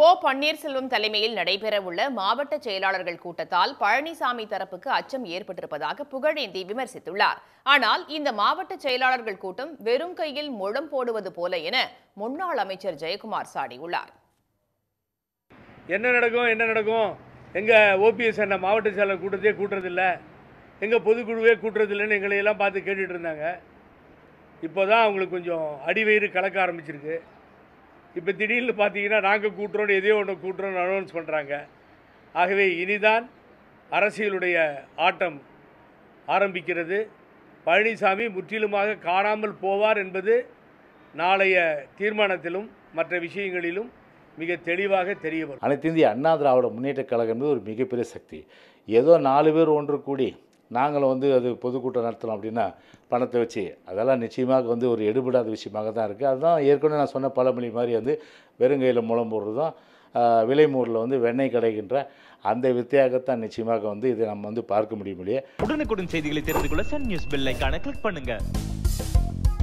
ஓ பன்னீர்செல்வம் தலைமையில் நடைபெறவுள்ள மாவட்ட செயலாளர்கள் கூட்டத்தால் பழனிசாமி தரப்புக்கு அச்சம் ஏற்பட்டிருப்பதாக புகழேந்தி விமர்சித்துள்ளார் ஆனால் இந்த மாவட்ட செயலாளர்கள் கூட்டம் வெறும் கையில் முழம் போடுவது போல என முன்னாள் அமைச்சர் ஜெயக்குமார் சாடியுள்ளார் என்ன நடக்கும் என்ன நடக்கும் எங்கள் ஓபிஎஸ் என்ன மாவட்ட செயலாளர் கூட்டத்தையே கூட்டுறதில்ல எங்கள் பொதுக்குழுவே கூட்டுறதில்லைன்னு எங்களையெல்லாம் பார்த்து கேட்டுட்டு இருந்தாங்க இப்போ தான் அவங்களுக்கு கொஞ்சம் அடிவயிறு கலக்க ஆரம்பிச்சிருக்கு இப்போ திடீர்னு பார்த்தீங்கன்னா நாங்கள் கூட்டுறோம் எதையோ ஒன்று கூட்டுறோம் அனௌன்ஸ் பண்ணுறாங்க ஆகவே இனிதான் அரசியலுடைய ஆட்டம் ஆரம்பிக்கிறது பழனிசாமி முற்றிலுமாக காணாமல் போவார் என்பது நாளைய தீர்மானத்திலும் மற்ற விஷயங்களிலும் மிக தெளிவாக தெரியவரும் அனைத்து இந்திய அண்ணா திராவிட முன்னேற்ற கழகம் என்பது ஒரு மிகப்பெரிய சக்தி ஏதோ நாலு பேர் ஒன்று கூடி நாங்களும் வந்து அது பொதுக்கூட்டம் நடத்தலாம் அப்படின்னா பணத்தை வச்சு அதெல்லாம் நிச்சயமாக வந்து ஒரு எடுபடாத விஷயமாக தான் இருக்குது அதுதான் ஏற்கனவே நான் சொன்ன பழமொழி மாதிரி வந்து வெறுங்கையில் மூலம் போடுறதும் விலைமூரில் வந்து வெண்ணெய் கிடைக்கின்ற அந்த வித்தியாகத்தான் நிச்சயமாக வந்து இதை நம்ம வந்து பார்க்க முடியும் உடனுக்குடன் செய்திகளை தெரிந்து கொள்ள சன் நியூஸ் பில்லைக்கான கிளிக் பண்ணுங்கள்